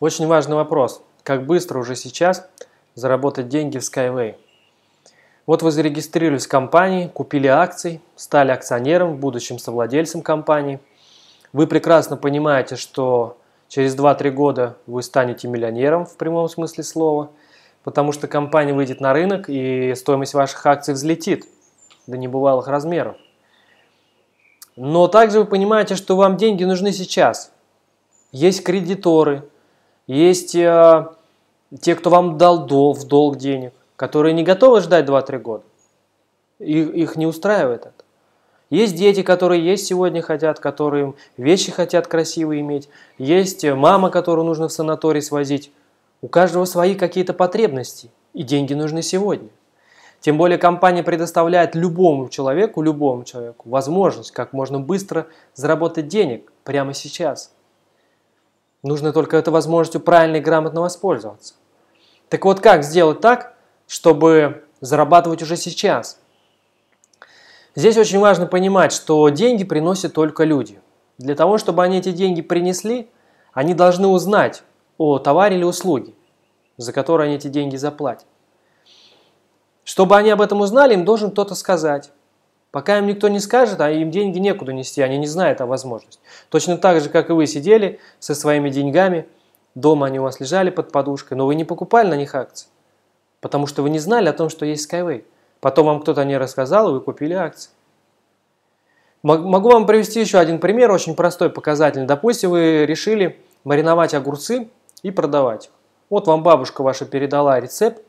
Очень важный вопрос. Как быстро уже сейчас заработать деньги в Skyway? Вот вы зарегистрировались в компании, купили акции, стали акционером, будущим совладельцем компании. Вы прекрасно понимаете, что через 2-3 года вы станете миллионером в прямом смысле слова, потому что компания выйдет на рынок и стоимость ваших акций взлетит до небывалых размеров. Но также вы понимаете, что вам деньги нужны сейчас. Есть кредиторы – есть э, те, кто вам дал дол, в долг денег, которые не готовы ждать 2-3 года. Их, их не устраивает это. Есть дети, которые есть сегодня хотят, которые вещи хотят красивые иметь. Есть э, мама, которую нужно в санаторий свозить. У каждого свои какие-то потребности, и деньги нужны сегодня. Тем более компания предоставляет любому человеку, любому человеку возможность как можно быстро заработать денег прямо сейчас – Нужно только эту возможностью правильно и грамотно воспользоваться. Так вот, как сделать так, чтобы зарабатывать уже сейчас? Здесь очень важно понимать, что деньги приносят только люди. Для того, чтобы они эти деньги принесли, они должны узнать о товаре или услуге, за который они эти деньги заплатят. Чтобы они об этом узнали, им должен кто-то сказать. Пока им никто не скажет, а им деньги некуда нести, они не знают о возможности. Точно так же, как и вы сидели со своими деньгами, дома они у вас лежали под подушкой, но вы не покупали на них акции, потому что вы не знали о том, что есть Skyway. Потом вам кто-то не рассказал, и вы купили акции. Могу вам привести еще один пример, очень простой, показательный. Допустим, вы решили мариновать огурцы и продавать их. Вот вам бабушка ваша передала рецепт,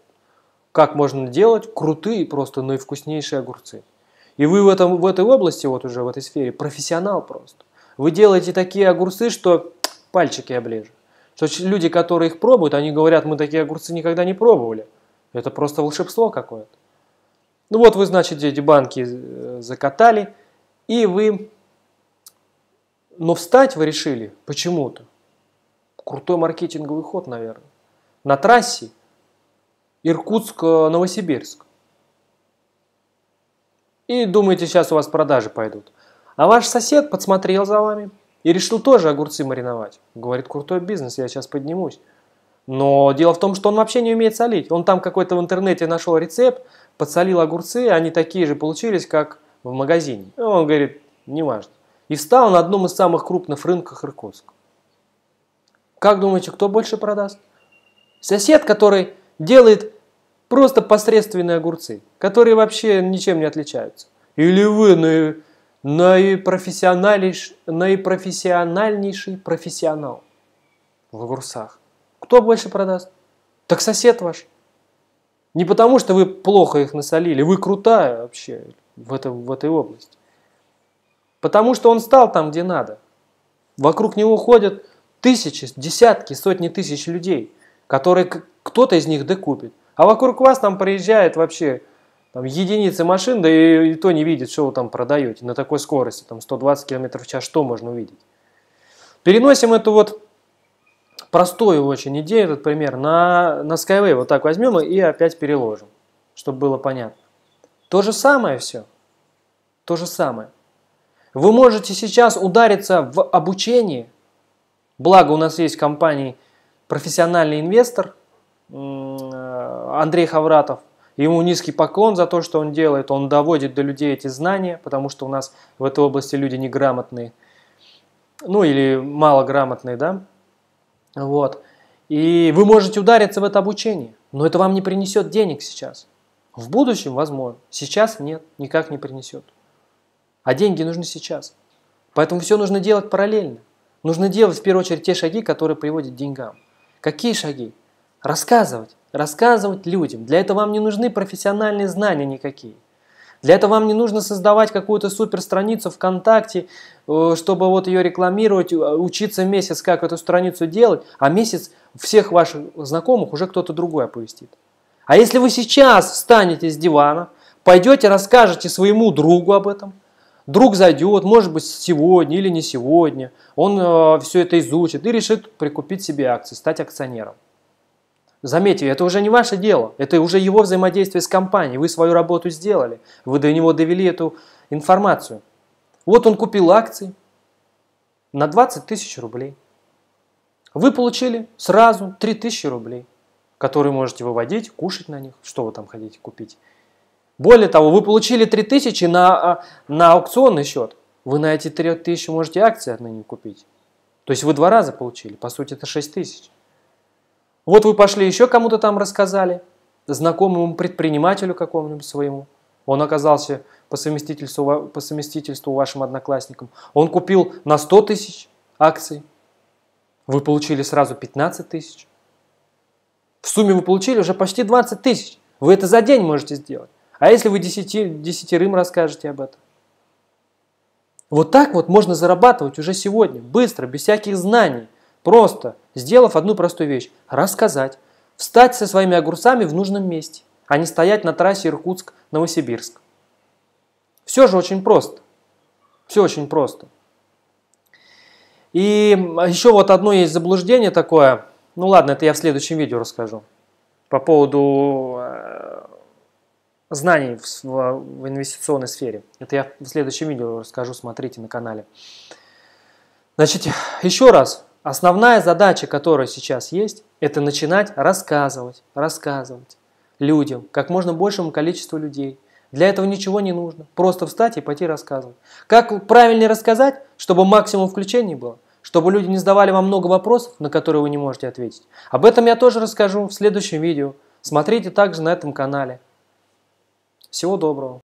как можно делать крутые, просто но и вкуснейшие огурцы – и вы в, этом, в этой области, вот уже в этой сфере, профессионал просто. Вы делаете такие огурцы, что пальчики оближу. Что люди, которые их пробуют, они говорят, мы такие огурцы никогда не пробовали. Это просто волшебство какое-то. Ну вот вы, значит, эти банки э, закатали, и вы... Но встать вы решили почему-то. Крутой маркетинговый ход, наверное. На трассе Иркутск-Новосибирск. Э, и думаете, сейчас у вас продажи пойдут. А ваш сосед подсмотрел за вами и решил тоже огурцы мариновать. Говорит, крутой бизнес, я сейчас поднимусь. Но дело в том, что он вообще не умеет солить. Он там какой-то в интернете нашел рецепт, подсолил огурцы, они такие же получились, как в магазине. И он говорит, не важно. И встал на одном из самых крупных рынков Иркутска. Как думаете, кто больше продаст? Сосед, который делает Просто посредственные огурцы, которые вообще ничем не отличаются. Или вы на наипрофессиональнейший, наипрофессиональнейший профессионал в огурцах. Кто больше продаст? Так сосед ваш. Не потому, что вы плохо их насолили, вы крутая вообще в, этом, в этой области. Потому что он стал там, где надо. Вокруг него ходят тысячи, десятки, сотни тысяч людей, которые кто-то из них докупит, а вокруг вас там проезжает вообще там, единицы машин, да и, и то не видит, что вы там продаете на такой скорости, там 120 км в час, что можно увидеть. Переносим эту вот простую очень идею, этот пример, на, на Skyway. Вот так возьмем и опять переложим, чтобы было понятно. То же самое все. То же самое. Вы можете сейчас удариться в обучение. Благо у нас есть компании профессиональный инвестор, Андрей Хавратов. Ему низкий поклон за то, что он делает. Он доводит до людей эти знания, потому что у нас в этой области люди неграмотные. Ну или малограмотные, да? Вот. И вы можете удариться в это обучение, но это вам не принесет денег сейчас. В будущем, возможно. Сейчас нет, никак не принесет. А деньги нужны сейчас. Поэтому все нужно делать параллельно. Нужно делать в первую очередь те шаги, которые приводят к деньгам. Какие шаги? Рассказывать рассказывать людям. Для этого вам не нужны профессиональные знания никакие. Для этого вам не нужно создавать какую-то суперстраницу страницу ВКонтакте, э, чтобы вот ее рекламировать, э, учиться месяц, как эту страницу делать, а месяц всех ваших знакомых уже кто-то другой оповестит. А если вы сейчас встанете с дивана, пойдете, расскажете своему другу об этом, друг зайдет, может быть, сегодня или не сегодня, он э, все это изучит и решит прикупить себе акции, стать акционером. Заметьте, это уже не ваше дело, это уже его взаимодействие с компанией, вы свою работу сделали, вы до него довели эту информацию. Вот он купил акции на 20 тысяч рублей. Вы получили сразу 3 тысячи рублей, которые можете выводить, кушать на них, что вы там хотите купить. Более того, вы получили 3 тысячи на, а, на аукционный счет. Вы на эти 3 тысячи можете акции отныне купить. То есть вы два раза получили, по сути это 6 тысяч. Вот вы пошли еще кому-то там рассказали, знакомому предпринимателю какому-нибудь своему. Он оказался по совместительству, по совместительству вашим одноклассником. Он купил на 100 тысяч акций. Вы получили сразу 15 тысяч. В сумме вы получили уже почти 20 тысяч. Вы это за день можете сделать. А если вы десяти, десятерым расскажете об этом? Вот так вот можно зарабатывать уже сегодня, быстро, без всяких знаний – Просто, сделав одну простую вещь, рассказать, встать со своими огурцами в нужном месте, а не стоять на трассе Иркутск-Новосибирск. Все же очень просто. Все очень просто. И еще вот одно есть заблуждение такое. Ну ладно, это я в следующем видео расскажу. По поводу э, знаний в, инвестиционной сфере. Это я в следующем видео расскажу, смотрите на канале. Значит, еще раз, Основная задача, которая сейчас есть, это начинать рассказывать, рассказывать людям, как можно большему количеству людей. Для этого ничего не нужно. Просто встать и пойти рассказывать. Как правильнее рассказать, чтобы максимум включений было? Чтобы люди не задавали вам много вопросов, на которые вы не можете ответить. Об этом я тоже расскажу в следующем видео. Смотрите также на этом канале. Всего доброго.